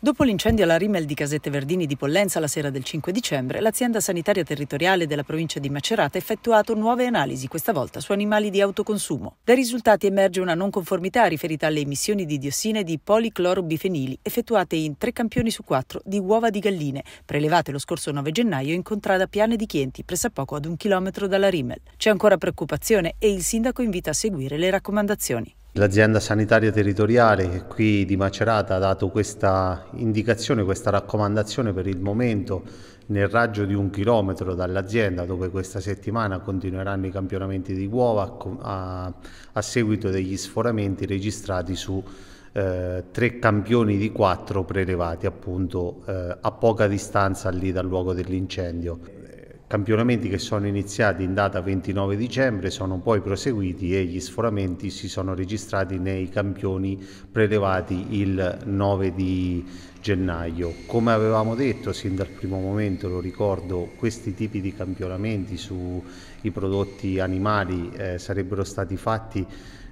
Dopo l'incendio alla Rimmel di Casette Verdini di Pollenza la sera del 5 dicembre, l'azienda sanitaria territoriale della provincia di Macerata ha effettuato nuove analisi, questa volta su animali di autoconsumo. Dai risultati emerge una non conformità riferita alle emissioni di diossine di policlorobifenili effettuate in tre campioni su quattro di uova di galline, prelevate lo scorso 9 gennaio in contrada Piane di Chienti, pressappoco ad un chilometro dalla Rimmel. C'è ancora preoccupazione e il sindaco invita a seguire le raccomandazioni. L'azienda sanitaria territoriale qui di Macerata ha dato questa indicazione, questa raccomandazione per il momento nel raggio di un chilometro dall'azienda dove questa settimana continueranno i campionamenti di uova a, a seguito degli sforamenti registrati su eh, tre campioni di quattro prelevati appunto eh, a poca distanza lì dal luogo dell'incendio campionamenti che sono iniziati in data 29 dicembre sono poi proseguiti e gli sforamenti si sono registrati nei campioni prelevati il 9 di gennaio. Come avevamo detto sin dal primo momento, lo ricordo, questi tipi di campionamenti sui prodotti animali eh, sarebbero stati fatti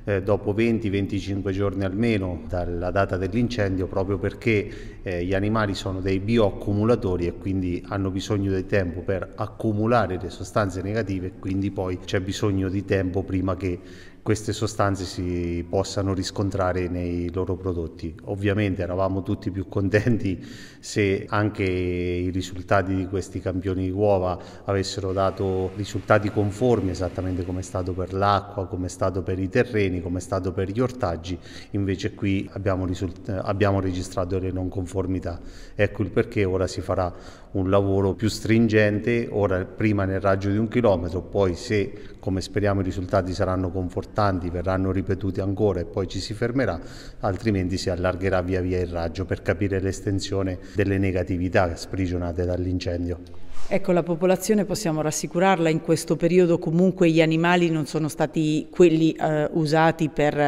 eh, dopo 20-25 giorni almeno dalla data dell'incendio proprio perché eh, gli animali sono dei bioaccumulatori e quindi hanno bisogno di tempo per accumulare le sostanze negative e quindi poi c'è bisogno di tempo prima che queste sostanze si possano riscontrare nei loro prodotti. Ovviamente eravamo tutti più contenti se anche i risultati di questi campioni di uova avessero dato risultati conformi esattamente come è stato per l'acqua, come è stato per i terreni, come è stato per gli ortaggi, invece qui abbiamo, risult- abbiamo registrato le non conformità. Ecco il perché ora si farà un lavoro più stringente, ora prima nel raggio di un chilometro, poi se come speriamo i risultati saranno confortanti importanti verranno ripetuti ancora e poi ci si fermerà, altrimenti si allargherà via via il raggio per capire l'estensione delle negatività sprigionate dall'incendio. Ecco, la popolazione possiamo rassicurarla, in questo periodo comunque gli animali non sono stati quelli eh, usati per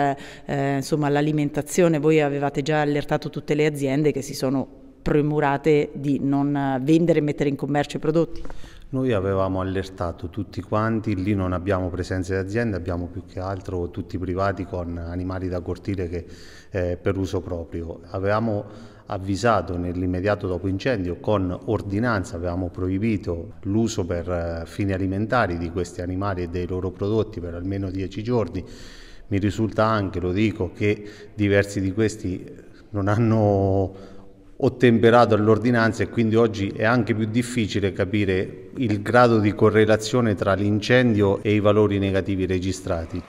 eh, l'alimentazione, voi avevate già allertato tutte le aziende che si sono premurate di non eh, vendere e mettere in commercio i prodotti. Noi avevamo allertato tutti quanti, lì non abbiamo presenze di aziende, abbiamo più che altro tutti privati con animali da cortile che, eh, per uso proprio. Avevamo avvisato nell'immediato dopo incendio con ordinanza avevamo proibito l'uso per eh, fini alimentari di questi animali e dei loro prodotti per almeno dieci giorni. Mi risulta anche, lo dico, che diversi di questi non hanno ottemperato all'ordinanza e quindi oggi è anche più difficile capire il grado di correlazione tra l'incendio e i valori negativi registrati.